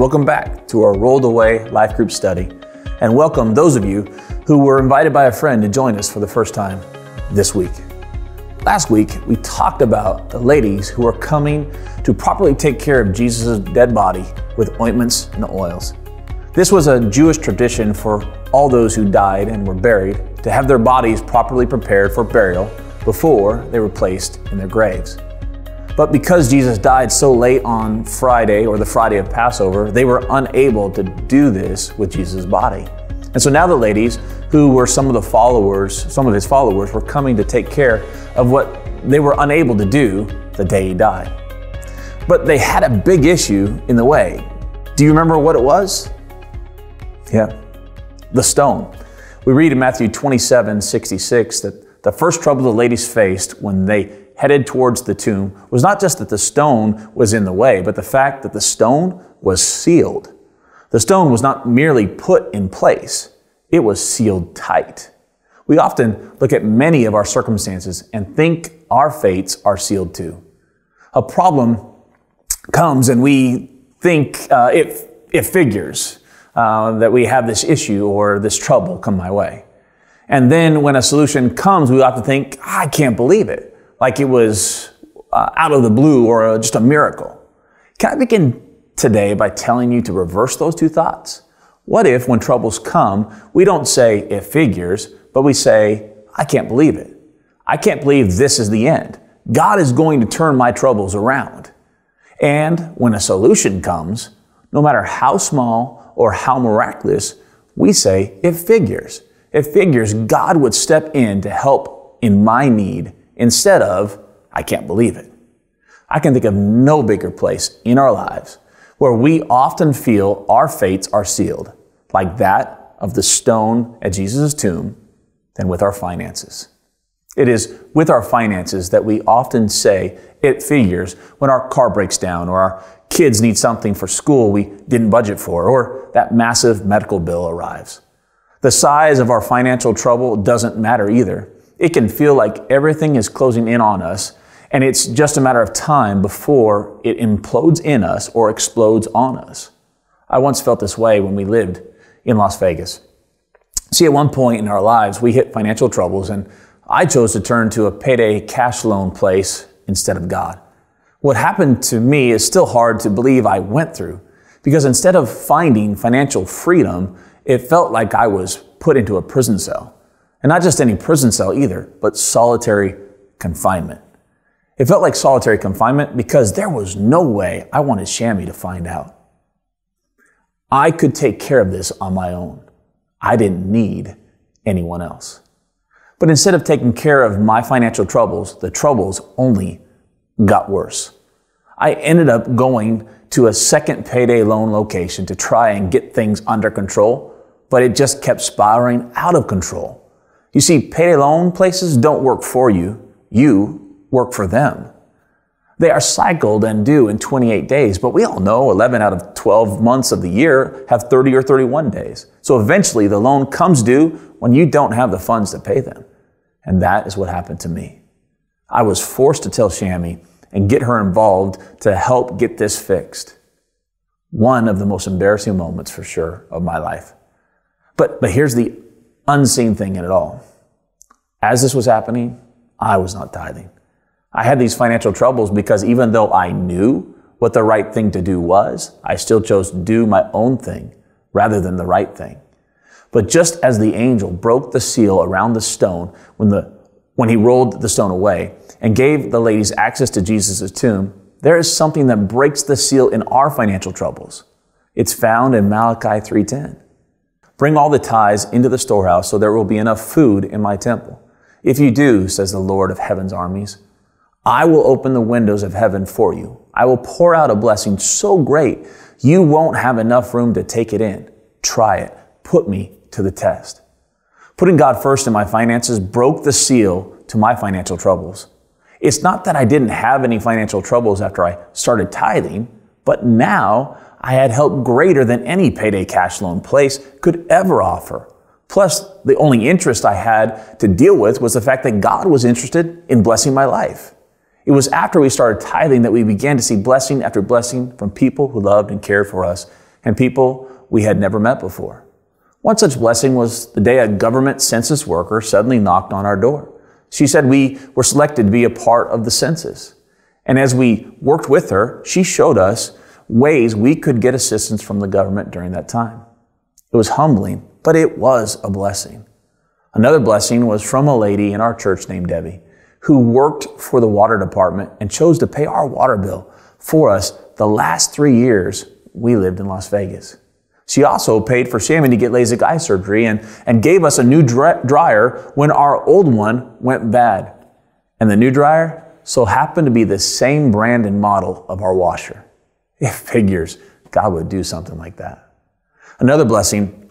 Welcome back to our Rolled Away Life Group study, and welcome those of you who were invited by a friend to join us for the first time this week. Last week, we talked about the ladies who are coming to properly take care of Jesus' dead body with ointments and oils. This was a Jewish tradition for all those who died and were buried to have their bodies properly prepared for burial before they were placed in their graves. But because Jesus died so late on Friday or the Friday of Passover, they were unable to do this with Jesus' body. And so now the ladies, who were some of the followers, some of his followers, were coming to take care of what they were unable to do the day he died. But they had a big issue in the way. Do you remember what it was? Yeah, the stone. We read in Matthew 27 66 that the first trouble the ladies faced when they headed towards the tomb was not just that the stone was in the way, but the fact that the stone was sealed. The stone was not merely put in place, it was sealed tight. We often look at many of our circumstances and think our fates are sealed too. A problem comes and we think uh, it, it figures uh, that we have this issue or this trouble come my way. And then when a solution comes, we often think, ah, I can't believe it like it was uh, out of the blue or uh, just a miracle. Can I begin today by telling you to reverse those two thoughts? What if, when troubles come, we don't say, it figures, but we say, I can't believe it. I can't believe this is the end. God is going to turn my troubles around. And when a solution comes, no matter how small or how miraculous, we say, it figures. It figures God would step in to help in my need instead of, I can't believe it. I can think of no bigger place in our lives where we often feel our fates are sealed, like that of the stone at Jesus' tomb, than with our finances. It is with our finances that we often say it figures when our car breaks down or our kids need something for school we didn't budget for or that massive medical bill arrives. The size of our financial trouble doesn't matter either it can feel like everything is closing in on us, and it's just a matter of time before it implodes in us or explodes on us. I once felt this way when we lived in Las Vegas. See, at one point in our lives, we hit financial troubles, and I chose to turn to a payday cash loan place instead of God. What happened to me is still hard to believe I went through, because instead of finding financial freedom, it felt like I was put into a prison cell. And not just any prison cell either, but solitary confinement. It felt like solitary confinement because there was no way I wanted Shammy to find out. I could take care of this on my own. I didn't need anyone else. But instead of taking care of my financial troubles, the troubles only got worse. I ended up going to a second payday loan location to try and get things under control, but it just kept spiraling out of control. You see, payday loan places don't work for you, you work for them. They are cycled and due in 28 days, but we all know 11 out of 12 months of the year have 30 or 31 days. So eventually the loan comes due when you don't have the funds to pay them. And that is what happened to me. I was forced to tell Shammy and get her involved to help get this fixed. One of the most embarrassing moments for sure of my life. But, but here's the unseen thing in it all. As this was happening, I was not tithing. I had these financial troubles because even though I knew what the right thing to do was, I still chose to do my own thing rather than the right thing. But just as the angel broke the seal around the stone when, the, when he rolled the stone away and gave the ladies access to Jesus' tomb, there is something that breaks the seal in our financial troubles. It's found in Malachi 3:10. Bring all the tithes into the storehouse, so there will be enough food in my temple. If you do, says the Lord of heaven's armies, I will open the windows of heaven for you. I will pour out a blessing so great you won't have enough room to take it in. Try it. Put me to the test. Putting God first in my finances broke the seal to my financial troubles. It's not that I didn't have any financial troubles after I started tithing, but now I had help greater than any payday cash loan place could ever offer. Plus, the only interest I had to deal with was the fact that God was interested in blessing my life. It was after we started tithing that we began to see blessing after blessing from people who loved and cared for us and people we had never met before. One such blessing was the day a government census worker suddenly knocked on our door. She said we were selected to be a part of the census. And as we worked with her, she showed us ways we could get assistance from the government during that time. It was humbling, but it was a blessing. Another blessing was from a lady in our church named Debbie, who worked for the water department and chose to pay our water bill for us the last three years we lived in Las Vegas. She also paid for Shaman to get LASIK eye surgery and, and gave us a new dryer when our old one went bad. And the new dryer so happened to be the same brand and model of our washer. It figures God would do something like that. Another blessing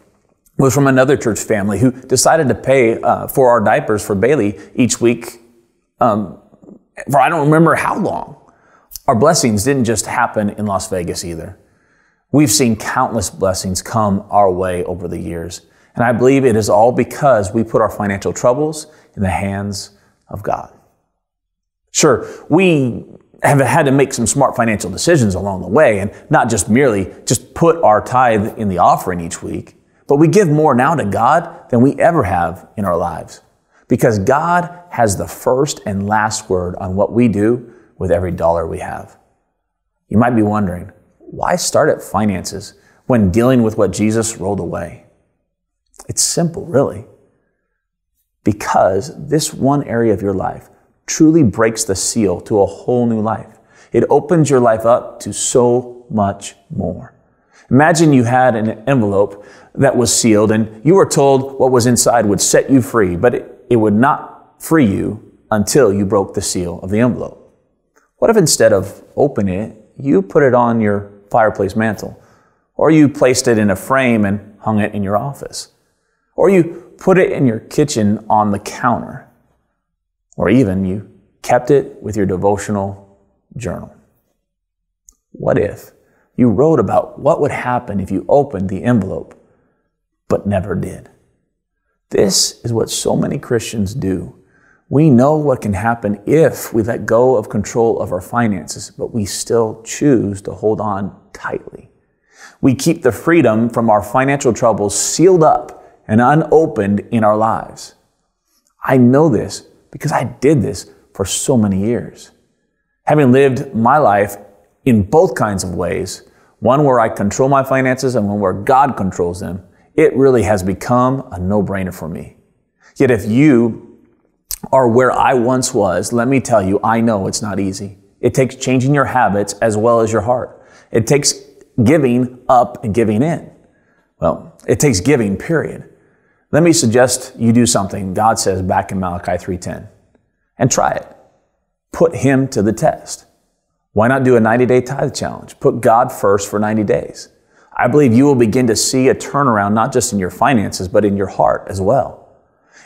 was from another church family who decided to pay uh, for our diapers for Bailey each week um, for I don't remember how long. Our blessings didn't just happen in Las Vegas either. We've seen countless blessings come our way over the years. And I believe it is all because we put our financial troubles in the hands of God. Sure, we have had to make some smart financial decisions along the way and not just merely just put our tithe in the offering each week, but we give more now to God than we ever have in our lives because God has the first and last word on what we do with every dollar we have. You might be wondering, why start at finances when dealing with what Jesus rolled away? It's simple, really. Because this one area of your life, truly breaks the seal to a whole new life. It opens your life up to so much more. Imagine you had an envelope that was sealed and you were told what was inside would set you free, but it, it would not free you until you broke the seal of the envelope. What if instead of opening it, you put it on your fireplace mantle? Or you placed it in a frame and hung it in your office? Or you put it in your kitchen on the counter? or even you kept it with your devotional journal. What if you wrote about what would happen if you opened the envelope but never did? This is what so many Christians do. We know what can happen if we let go of control of our finances, but we still choose to hold on tightly. We keep the freedom from our financial troubles sealed up and unopened in our lives. I know this because I did this for so many years. Having lived my life in both kinds of ways, one where I control my finances and one where God controls them, it really has become a no brainer for me. Yet if you are where I once was, let me tell you, I know it's not easy. It takes changing your habits as well as your heart. It takes giving up and giving in. Well, it takes giving, period. Let me suggest you do something God says back in Malachi 3:10 and try it. Put him to the test. Why not do a 90-day tithe challenge? Put God first for 90 days. I believe you will begin to see a turnaround not just in your finances but in your heart as well.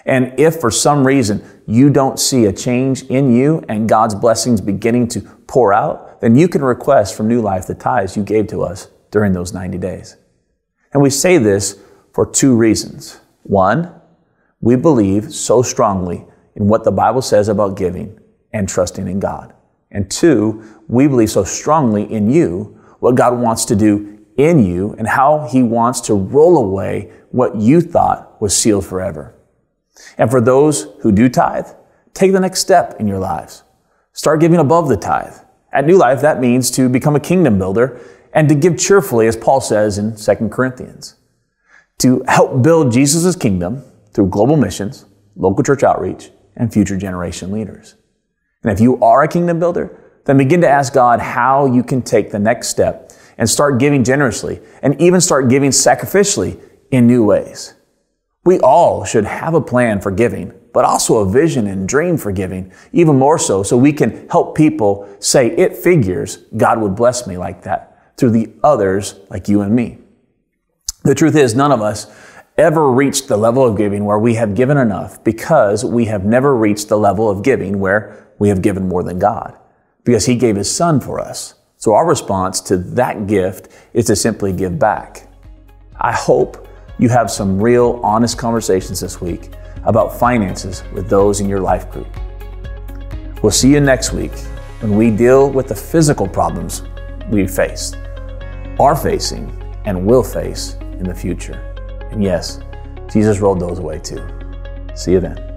And if for some reason you don't see a change in you and God's blessings beginning to pour out, then you can request from New Life the tithes you gave to us during those 90 days. And we say this for two reasons. One, we believe so strongly in what the Bible says about giving and trusting in God. And two, we believe so strongly in you, what God wants to do in you, and how He wants to roll away what you thought was sealed forever. And for those who do tithe, take the next step in your lives. Start giving above the tithe. At New Life, that means to become a kingdom builder and to give cheerfully, as Paul says in 2 Corinthians to help build Jesus' kingdom through global missions, local church outreach, and future generation leaders. And if you are a kingdom builder, then begin to ask God how you can take the next step and start giving generously and even start giving sacrificially in new ways. We all should have a plan for giving, but also a vision and dream for giving, even more so, so we can help people say, It figures God would bless me like that through the others like you and me. The truth is, none of us ever reached the level of giving where we have given enough because we have never reached the level of giving where we have given more than God because He gave His Son for us. So our response to that gift is to simply give back. I hope you have some real, honest conversations this week about finances with those in your life group. We'll see you next week when we deal with the physical problems we face, are facing, and will face in the future. And yes, Jesus rolled those away too. See you then.